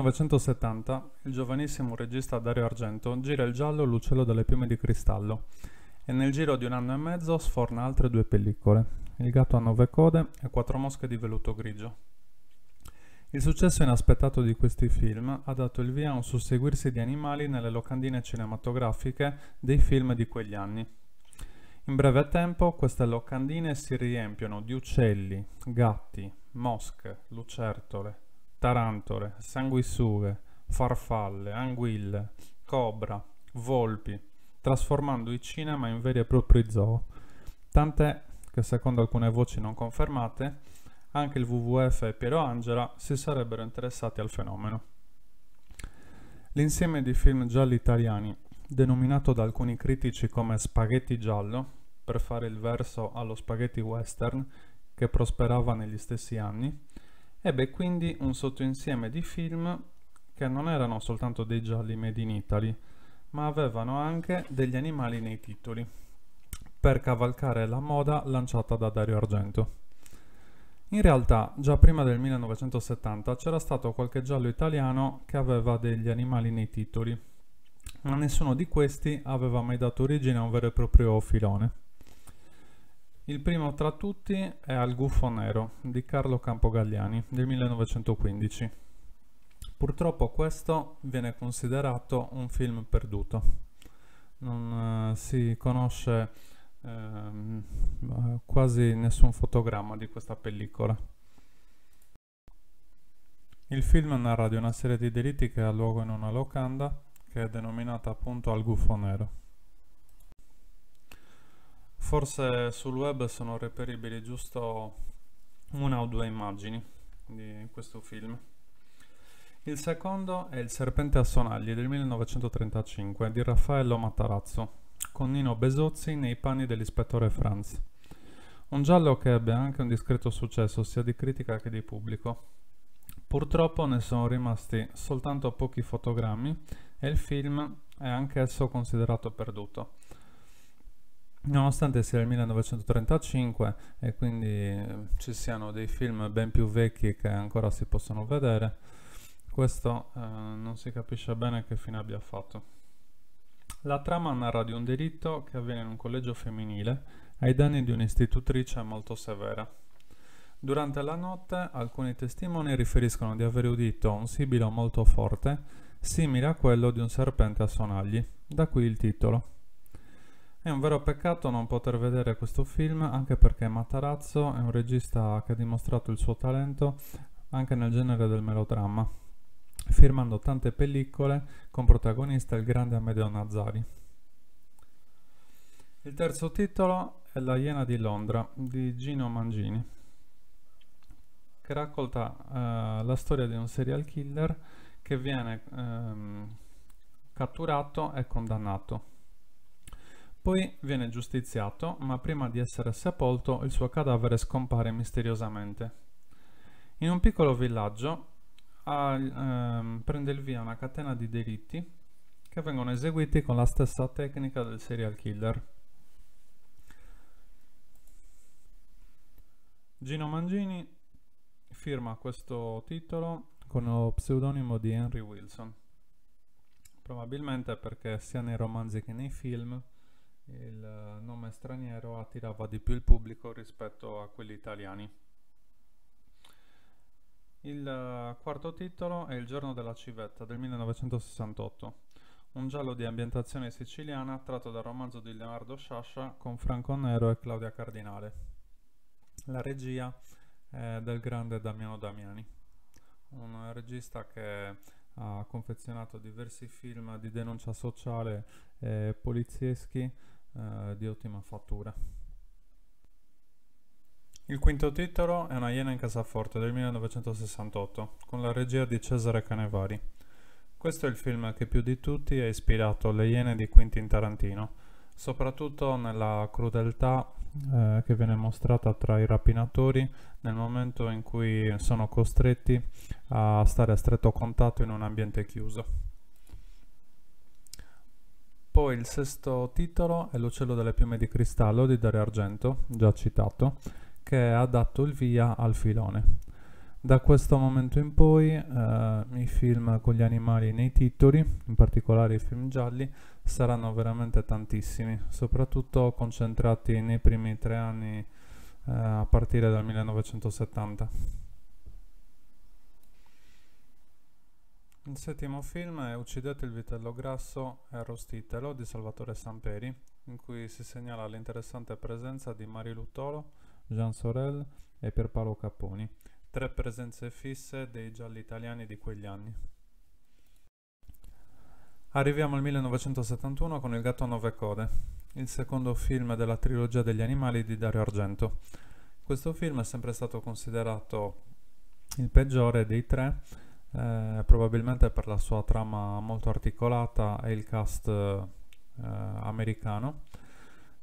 1970 il giovanissimo regista Dario Argento gira il giallo L'uccello dalle piume di cristallo e nel giro di un anno e mezzo sforna altre due pellicole, Il gatto a nove code e Quattro mosche di velluto grigio. Il successo inaspettato di questi film ha dato il via a un susseguirsi di animali nelle locandine cinematografiche dei film di quegli anni. In breve tempo queste locandine si riempiono di uccelli, gatti, mosche, lucertole, tarantole, sanguisughe, farfalle, anguille, cobra, volpi, trasformando il cinema in veri e propri zoo. Tant'è che secondo alcune voci non confermate, anche il WWF e Piero Angela si sarebbero interessati al fenomeno. L'insieme di film gialli italiani, denominato da alcuni critici come spaghetti giallo, per fare il verso allo spaghetti western che prosperava negli stessi anni, Ebbe eh quindi un sottoinsieme di film che non erano soltanto dei gialli made in Italy, ma avevano anche degli animali nei titoli, per cavalcare la moda lanciata da Dario Argento. In realtà, già prima del 1970 c'era stato qualche giallo italiano che aveva degli animali nei titoli, ma nessuno di questi aveva mai dato origine a un vero e proprio filone. Il primo tra tutti è Al Gufo Nero di Carlo Campogalliani del 1915. Purtroppo questo viene considerato un film perduto. Non eh, si conosce eh, quasi nessun fotogramma di questa pellicola. Il film narra di una serie di delitti che ha luogo in una locanda che è denominata appunto Al Gufo Nero. Forse sul web sono reperibili giusto una o due immagini di questo film. Il secondo è Il serpente a sonagli del 1935 di Raffaello Matarazzo, con Nino Besozzi nei panni dell'ispettore Franz. Un giallo che ebbe anche un discreto successo sia di critica che di pubblico. Purtroppo ne sono rimasti soltanto pochi fotogrammi e il film è anch'esso considerato perduto. Nonostante sia il 1935 e quindi eh, ci siano dei film ben più vecchi che ancora si possono vedere, questo eh, non si capisce bene che fine abbia fatto. La trama narra di un delitto che avviene in un collegio femminile ai danni di un'istitutrice molto severa. Durante la notte alcuni testimoni riferiscono di aver udito un sibilo molto forte, simile a quello di un serpente a sonagli, da qui il titolo. È un vero peccato non poter vedere questo film anche perché Matarazzo è un regista che ha dimostrato il suo talento anche nel genere del melodramma, firmando tante pellicole con protagonista il grande Amedeo Nazari. Il terzo titolo è La Iena di Londra di Gino Mangini, che racconta eh, la storia di un serial killer che viene ehm, catturato e condannato poi viene giustiziato, ma prima di essere sepolto il suo cadavere scompare misteriosamente. In un piccolo villaggio ha, ehm, prende il via una catena di delitti che vengono eseguiti con la stessa tecnica del serial killer. Gino Mangini firma questo titolo con lo pseudonimo di Henry Wilson, probabilmente perché sia nei romanzi che nei film il nome straniero attirava di più il pubblico rispetto a quelli italiani. Il quarto titolo è Il giorno della civetta del 1968, un giallo di ambientazione siciliana tratto dal romanzo di Leonardo Sciascia con Franco Nero e Claudia Cardinale. La regia è del grande Damiano Damiani, un regista che ha confezionato diversi film di denuncia sociale e polizieschi eh, di ottima fattura. Il quinto titolo è Una Iena in Cassaforte del 1968, con la regia di Cesare Canevari. Questo è il film che più di tutti ha ispirato le Iene di Quentin Tarantino, soprattutto nella crudeltà eh, che viene mostrata tra i rapinatori nel momento in cui sono costretti a stare a stretto contatto in un ambiente chiuso. Poi il sesto titolo è L'Uccello delle piume di cristallo di Dario Argento, già citato, che ha dato il via al filone. Da questo momento in poi eh, i film con gli animali nei titoli, in particolare i film gialli, saranno veramente tantissimi, soprattutto concentrati nei primi tre anni eh, a partire dal 1970. Il settimo film è Uccidete il vitello grasso e arrostitelo di Salvatore Samperi, in cui si segnala l'interessante presenza di Mari Luttolo, Jean Sorel e Pierpaolo Capponi, tre presenze fisse dei gialli italiani di quegli anni. Arriviamo al 1971 con Il gatto a nove code, il secondo film della trilogia degli animali di Dario Argento. Questo film è sempre stato considerato il peggiore dei tre eh, probabilmente per la sua trama molto articolata e il cast eh, americano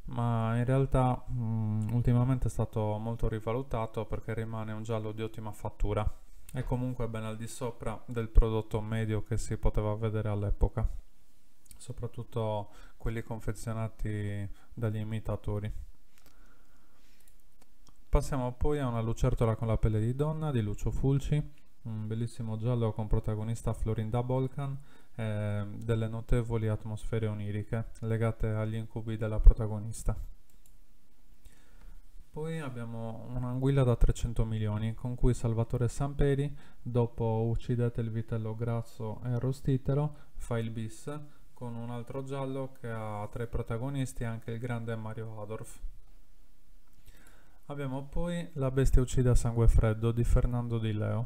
ma in realtà mh, mm, ultimamente è stato molto rivalutato perché rimane un giallo di ottima fattura e comunque ben al di sopra del prodotto medio che si poteva vedere all'epoca soprattutto quelli confezionati dagli imitatori passiamo poi a una lucertola con la pelle di donna di Lucio Fulci un bellissimo giallo con protagonista Florinda Bolkan e delle notevoli atmosfere oniriche legate agli incubi della protagonista. Poi abbiamo un'anguilla da 300 milioni con cui Salvatore Samperi, dopo Uccidete il vitello grasso e arrostitelo, fa il bis con un altro giallo che ha tre protagonisti anche il grande Mario Adorf. Abbiamo poi La bestia uccide a sangue freddo di Fernando Di Leo,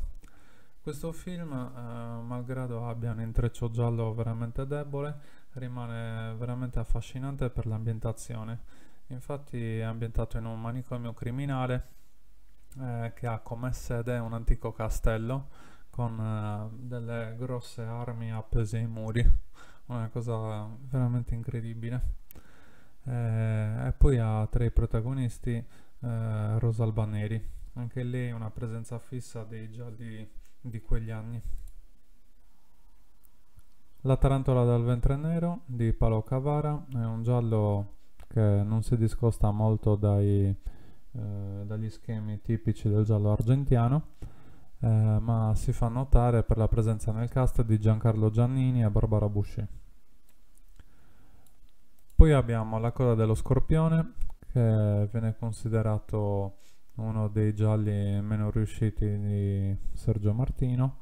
questo film, eh, malgrado abbia un intreccio giallo veramente debole, rimane veramente affascinante per l'ambientazione. Infatti è ambientato in un manicomio criminale eh, che ha come sede un antico castello con eh, delle grosse armi appese ai muri. Una cosa veramente incredibile. Eh, e poi ha tra i protagonisti eh, Rosalba Neri, anche lei una presenza fissa dei gialli di quegli anni. La tarantola dal ventre nero di Palo Cavara è un giallo che non si discosta molto dai, eh, dagli schemi tipici del giallo argentiano, eh, ma si fa notare per la presenza nel cast di Giancarlo Giannini e Barbara Busci. Poi abbiamo La coda dello scorpione, che viene considerato uno dei gialli meno riusciti di Sergio Martino,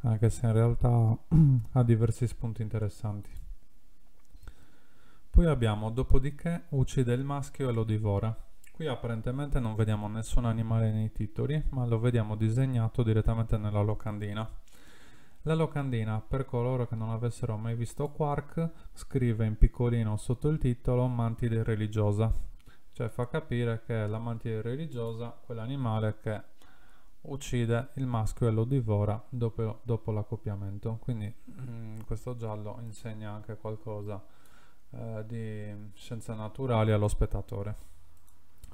anche eh, se in realtà ha diversi spunti interessanti. Poi abbiamo Dopodiché uccide il maschio e lo divora. Qui apparentemente non vediamo nessun animale nei titoli, ma lo vediamo disegnato direttamente nella locandina. La locandina, per coloro che non avessero mai visto Quark, scrive in piccolino sotto il titolo Mantide religiosa, cioè fa capire che è la mantide religiosa quell'animale che uccide il maschio e lo divora dopo, dopo l'accoppiamento quindi mm, questo giallo insegna anche qualcosa eh, di scienze naturali allo spettatore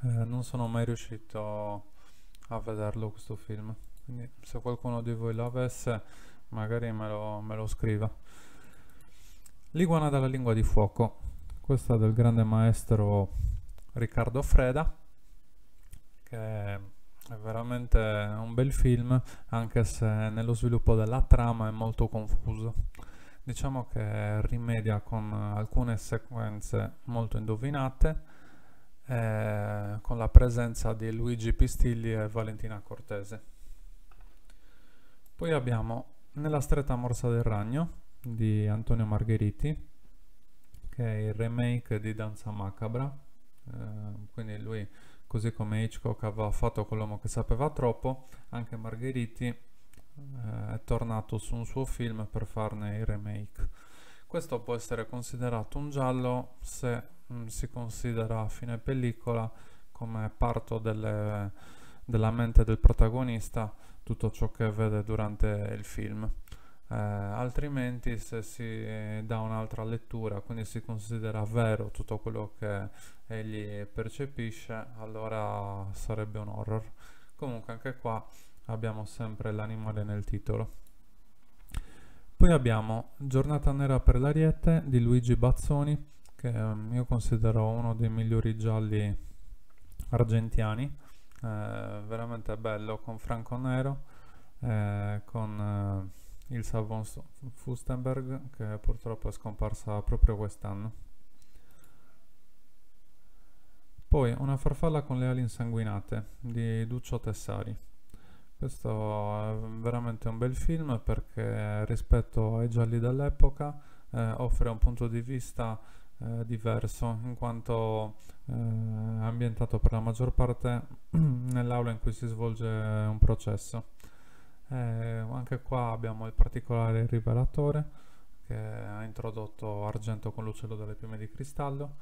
eh, non sono mai riuscito a vederlo questo film quindi se qualcuno di voi lo avesse magari me lo, me lo scriva l'iguana dalla lingua di fuoco questa del grande maestro Riccardo Freda, che è veramente un bel film, anche se nello sviluppo della trama è molto confuso. Diciamo che rimedia con alcune sequenze molto indovinate, eh, con la presenza di Luigi Pistilli e Valentina Cortese. Poi abbiamo Nella stretta morsa del ragno di Antonio Margheriti, che è il remake di Danza Macabra, Ehm, quindi lui così come Hitchcock aveva fatto con l'uomo che sapeva troppo anche Margheriti eh, è tornato su un suo film per farne il remake questo può essere considerato un giallo se mh, mm, si considera a fine pellicola come parto delle, della mente del protagonista tutto ciò che vede durante il film eh, altrimenti se si eh, dà un'altra lettura, quindi si considera vero tutto quello che egli percepisce, allora sarebbe un horror. Comunque anche qua abbiamo sempre l'animale nel titolo. Poi abbiamo Giornata nera per l'ariete di Luigi Bazzoni, che ehm, io considero uno dei migliori gialli argentiani, eh, veramente bello con Franco Nero, eh, con... Eh, il von Fustenberg che purtroppo è scomparsa proprio quest'anno. Poi Una farfalla con le ali insanguinate di Duccio Tessari. Questo è veramente un bel film perché rispetto ai gialli dell'epoca eh, offre un punto di vista eh, diverso in quanto eh, ambientato per la maggior parte nell'aula in cui si svolge un processo. Eh, anche qua abbiamo il particolare rivelatore che ha introdotto argento con l'uccello delle piume di cristallo.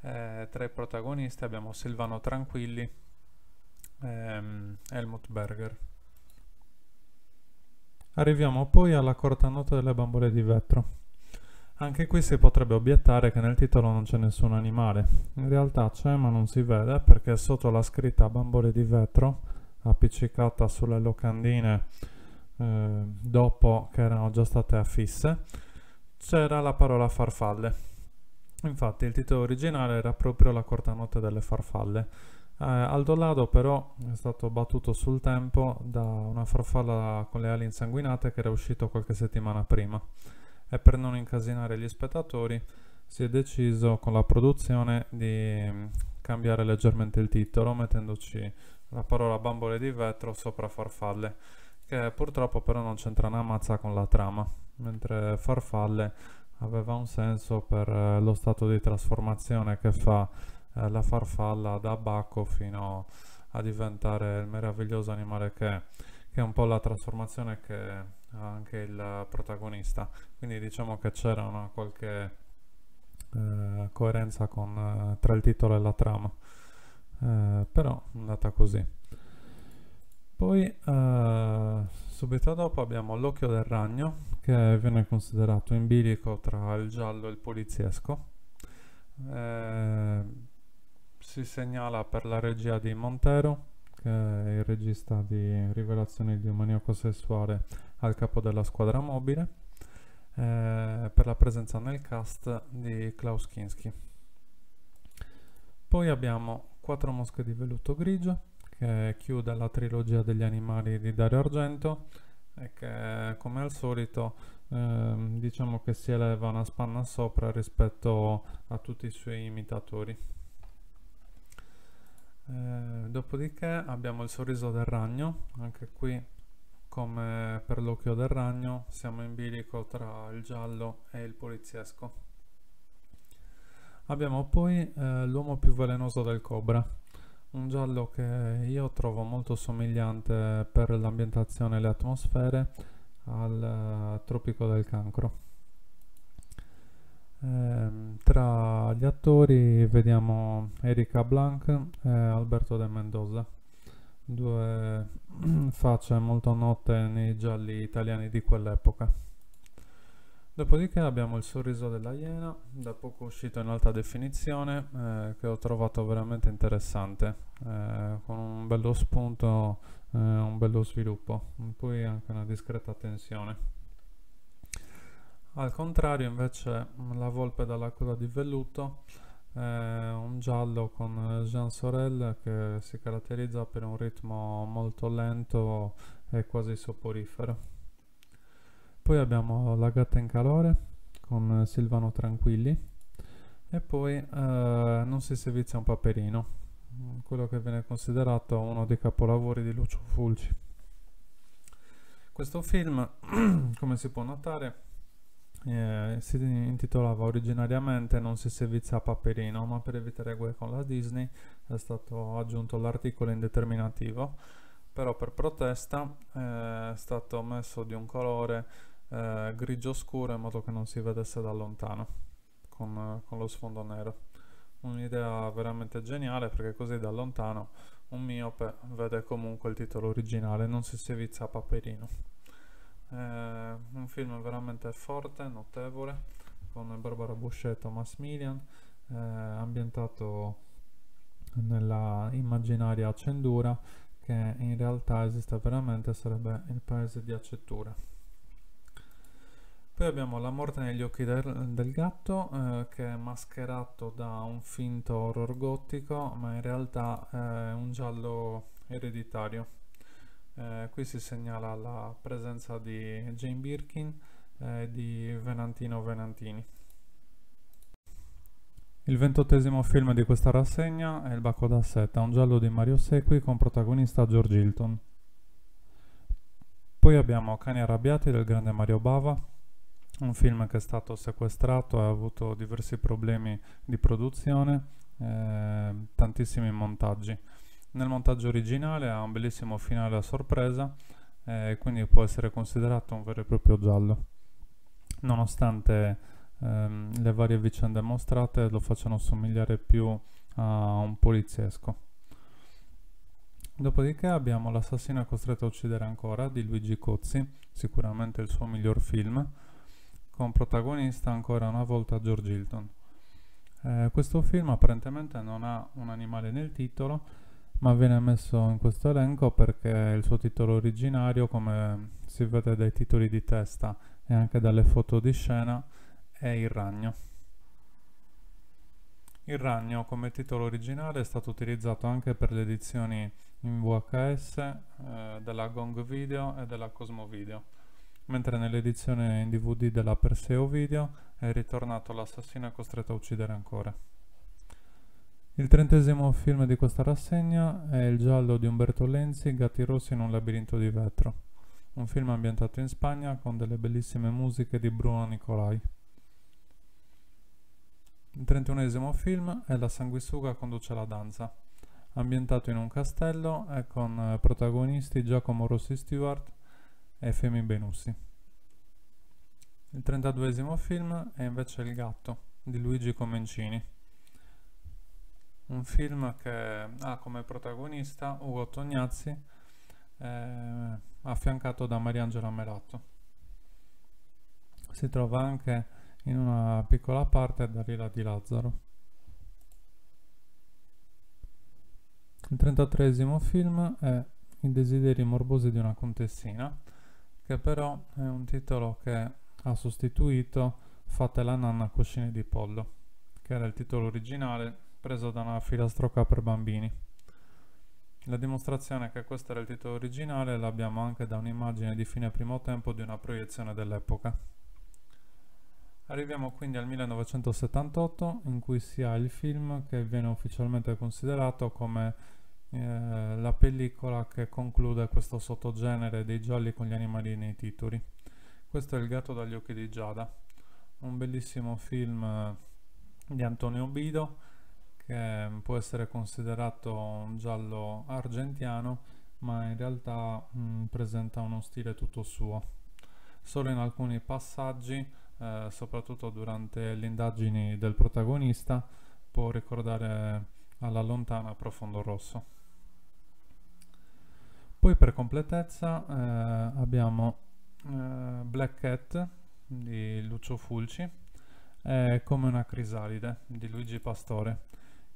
Eh, tra i protagonisti abbiamo Silvano Tranquilli e ehm, Helmut Berger. Arriviamo poi alla corta nota delle bambole di vetro. Anche qui si potrebbe obiettare che nel titolo non c'è nessun animale. In realtà c'è ma non si vede perché sotto la scritta bambole di vetro appiccicata sulle locandine eh, dopo che erano già state affisse, c'era la parola farfalle. Infatti il titolo originale era proprio La cortanotte delle farfalle. Eh, Aldo Lado però è stato battuto sul tempo da una farfalla con le ali insanguinate che era uscito qualche settimana prima e per non incasinare gli spettatori si è deciso con la produzione di mm, cambiare leggermente il titolo mettendoci la parola bambole di vetro sopra farfalle che purtroppo però non c'entra una mazza con la trama, mentre Farfalle aveva un senso per eh, lo stato di trasformazione che fa eh, la farfalla da Bacco fino a diventare il meraviglioso animale che è, che è un po' la trasformazione che ha anche il protagonista. Quindi diciamo che c'era una qualche eh, coerenza con, eh, tra il titolo e la trama, eh, però è andata così. Poi eh, subito dopo abbiamo l'occhio del ragno che viene considerato in bilico tra il giallo e il poliziesco. Eh, si segnala per la regia di Montero, che è il regista di Rivelazioni di un maniaco sessuale al capo della squadra mobile, eh, per la presenza nel cast di Klaus Kinski. Poi abbiamo Quattro mosche di velluto grigio, che chiude la trilogia degli animali di Dario Argento e che come al solito ehm, diciamo che si eleva una spanna sopra rispetto a tutti i suoi imitatori. Eh, dopodiché abbiamo il sorriso del ragno, anche qui come per l'occhio del ragno siamo in bilico tra il giallo e il poliziesco. Abbiamo poi eh, l'uomo più velenoso del cobra, un giallo che io trovo molto somigliante per l'ambientazione e le atmosfere al uh, Tropico del Cancro. Ehm, tra gli attori vediamo Erika Blanc e Alberto De Mendoza, due facce molto note nei gialli italiani di quell'epoca. Dopodiché abbiamo il sorriso della iena, da poco uscito in alta definizione, eh, che ho trovato veramente interessante, eh, con un bello spunto, eh, un bello sviluppo, poi anche una discreta tensione. Al contrario invece la volpe dalla coda di velluto, eh, un giallo con eh, Jean Sorel che si caratterizza per un ritmo molto lento e quasi soporifero. Poi abbiamo La gatta in calore con Silvano Tranquilli e poi eh, Non si servizia un paperino, quello che viene considerato uno dei capolavori di Lucio Fulci. Questo film, come si può notare, eh, si intitolava originariamente Non si servizia Paperino, ma per evitare guai con la Disney è stato aggiunto l'articolo indeterminativo, però per protesta eh, è stato messo di un colore eh, grigio scuro in modo che non si vedesse da lontano con, con lo sfondo nero un'idea veramente geniale perché così da lontano un miope vede comunque il titolo originale non si si vizza a paperino è eh, un film veramente forte, notevole con Barbara Boucher e Thomas Millian eh, ambientato nella immaginaria Accendura che in realtà esiste veramente sarebbe il paese di Accettura poi abbiamo La morte negli occhi del, del gatto eh, che è mascherato da un finto horror gotico ma in realtà è un giallo ereditario. Eh, qui si segnala la presenza di Jane Birkin eh, e di Venantino Venantini. Il ventottesimo film di questa rassegna è Il Bacco da Seta, un giallo di Mario Sequi con protagonista George Hilton. Poi abbiamo Cani arrabbiati del grande Mario Bava, un film che è stato sequestrato e ha avuto diversi problemi di produzione, eh, tantissimi montaggi. Nel montaggio originale ha un bellissimo finale a sorpresa, eh, quindi può essere considerato un vero e proprio giallo. Nonostante ehm, le varie vicende mostrate lo facciano somigliare più a un poliziesco. Dopodiché abbiamo L'assassino costretto a uccidere ancora di Luigi Cozzi, sicuramente il suo miglior film, con protagonista ancora una volta George Hilton. Eh, questo film apparentemente non ha un animale nel titolo, ma viene messo in questo elenco perché il suo titolo originario, come si vede dai titoli di testa e anche dalle foto di scena, è Il ragno. Il ragno come titolo originale è stato utilizzato anche per le edizioni in VHS eh, della Gong Video e della Cosmo Video mentre nell'edizione in DVD della Perseo Video è ritornato l'assassino costretto a uccidere ancora. Il trentesimo film di questa rassegna è Il giallo di Umberto Lenzi, Gatti rossi in un labirinto di vetro, un film ambientato in Spagna con delle bellissime musiche di Bruno Nicolai. Il trentunesimo film è La sanguisuga conduce la danza, ambientato in un castello e con eh, protagonisti Giacomo Rossi Stewart, e Femi Benussi. Il 32 film è invece Il gatto di Luigi Comencini, un film che ha come protagonista Ugo Tognazzi eh, affiancato da Mariangela Meratto. Si trova anche in una piccola parte Rila di Lazzaro. Il 33 film è I desideri morbosi di una contessina che però è un titolo che ha sostituito Fate la nanna cuscini di pollo, che era il titolo originale preso da una filastroca per bambini. La dimostrazione che questo era il titolo originale l'abbiamo anche da un'immagine di fine primo tempo di una proiezione dell'epoca. Arriviamo quindi al 1978 in cui si ha il film che viene ufficialmente considerato come eh, la pellicola che conclude questo sottogenere dei gialli con gli animali nei titoli. Questo è Il gatto dagli occhi di Giada, un bellissimo film eh, di Antonio Bido che mm, può essere considerato un giallo argentiano ma in realtà mh, mm, presenta uno stile tutto suo. Solo in alcuni passaggi, eh, soprattutto durante le indagini del protagonista, può ricordare alla lontana Profondo Rosso. Poi per completezza eh, abbiamo eh, Black Cat di Lucio Fulci, è come una crisalide di Luigi Pastore,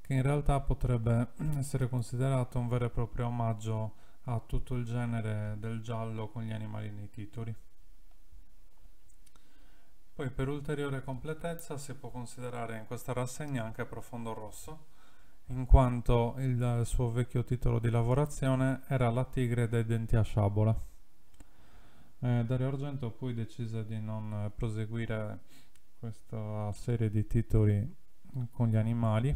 che in realtà potrebbe essere considerato un vero e proprio omaggio a tutto il genere del giallo con gli animali nei titoli. Poi per ulteriore completezza si può considerare in questa rassegna anche Profondo Rosso, in quanto il suo vecchio titolo di lavorazione era La tigre dai denti a sciabola. Eh, Dario Argento poi decise di non proseguire questa serie di titoli con gli animali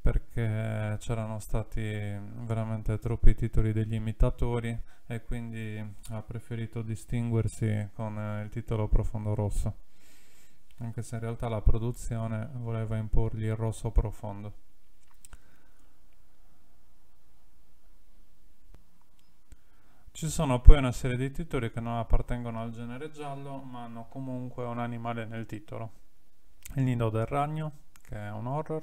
perché c'erano stati veramente troppi titoli degli imitatori e quindi ha preferito distinguersi con eh, il titolo Profondo Rosso, anche se in realtà la produzione voleva imporgli il rosso profondo. Ci sono poi una serie di titoli che non appartengono al genere giallo, ma hanno comunque un animale nel titolo. Il nido del ragno, che è un horror,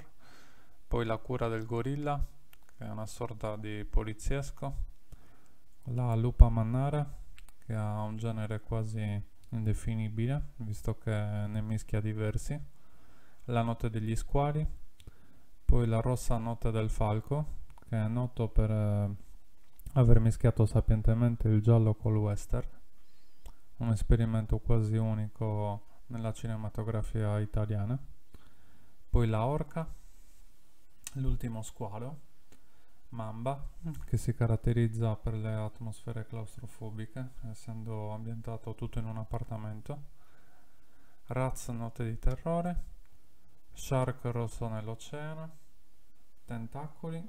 poi La cura del gorilla, che è una sorta di poliziesco, La lupa mannara, che ha un genere quasi indefinibile, visto che ne mischia diversi, La notte degli squali, poi La rossa notte del falco, che è noto per eh, aver mischiato sapientemente il giallo col western, un esperimento quasi unico nella cinematografia italiana, poi La Orca, L'ultimo squalo, Mamba, che si caratterizza per le atmosfere claustrofobiche, essendo ambientato tutto in un appartamento, Raz Notte di Terrore, Shark Rosso nell'Oceano, Tentacoli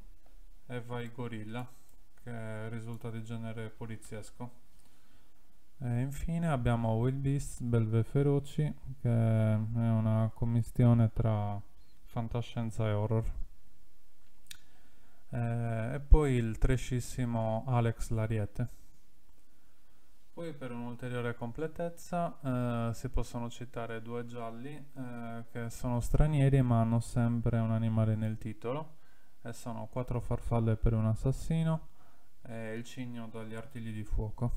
e Vai Gorilla che risulta di genere poliziesco. E infine abbiamo Wild Beast Belve Feroci, che è una commistione tra fantascienza e horror. E poi il trescissimo Alex Lariete. Poi per un'ulteriore completezza eh, si possono citare due gialli eh, che sono stranieri ma hanno sempre un animale nel titolo e sono Quattro farfalle per un assassino, è il cigno dagli artigli di fuoco.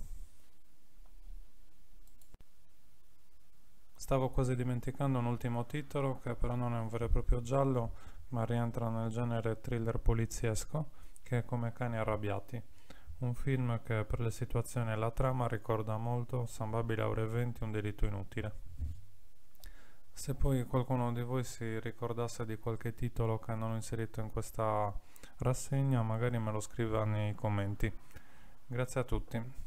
Stavo quasi dimenticando un ultimo titolo che però non è un vero e proprio giallo ma rientra nel genere thriller poliziesco che è Come cani arrabbiati, un film che per le situazioni e la trama ricorda molto Sambabi Laure 20 un delitto inutile. Se poi qualcuno di voi si ricordasse di qualche titolo che non ho inserito in questa rassegna magari me lo scriva nei commenti grazie a tutti